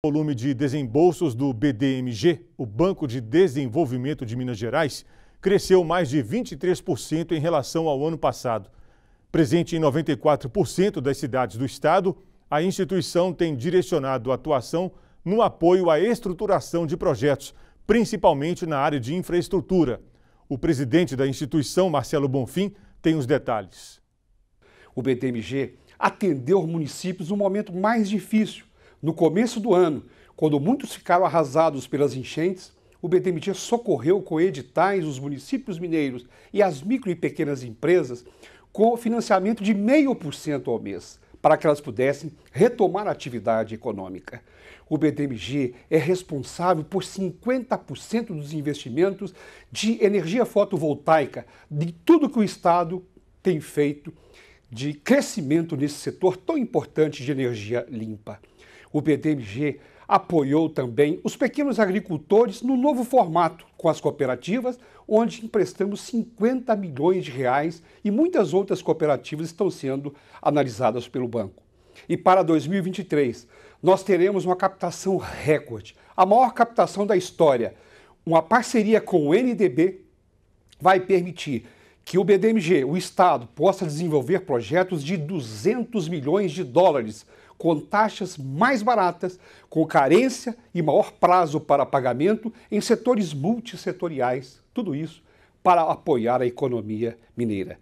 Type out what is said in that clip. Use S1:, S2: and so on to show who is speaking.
S1: O volume de desembolsos do BDMG, o Banco de Desenvolvimento de Minas Gerais, cresceu mais de 23% em relação ao ano passado. Presente em 94% das cidades do estado, a instituição tem direcionado a atuação no apoio à estruturação de projetos, principalmente na área de infraestrutura. O presidente da instituição, Marcelo Bonfim, tem os detalhes.
S2: O BDMG atendeu municípios no momento mais difícil no começo do ano, quando muitos ficaram arrasados pelas enchentes, o BDMG socorreu com editais os municípios mineiros e as micro e pequenas empresas com financiamento de 0,5% ao mês, para que elas pudessem retomar a atividade econômica. O BDMG é responsável por 50% dos investimentos de energia fotovoltaica, de tudo que o Estado tem feito de crescimento nesse setor tão importante de energia limpa. O BDMG apoiou também os pequenos agricultores no novo formato, com as cooperativas, onde emprestamos 50 milhões de reais e muitas outras cooperativas estão sendo analisadas pelo banco. E para 2023, nós teremos uma captação recorde, a maior captação da história. Uma parceria com o NDB vai permitir que o BDMG, o Estado, possa desenvolver projetos de 200 milhões de dólares, com taxas mais baratas, com carência e maior prazo para pagamento em setores multissetoriais. Tudo isso para apoiar a economia mineira.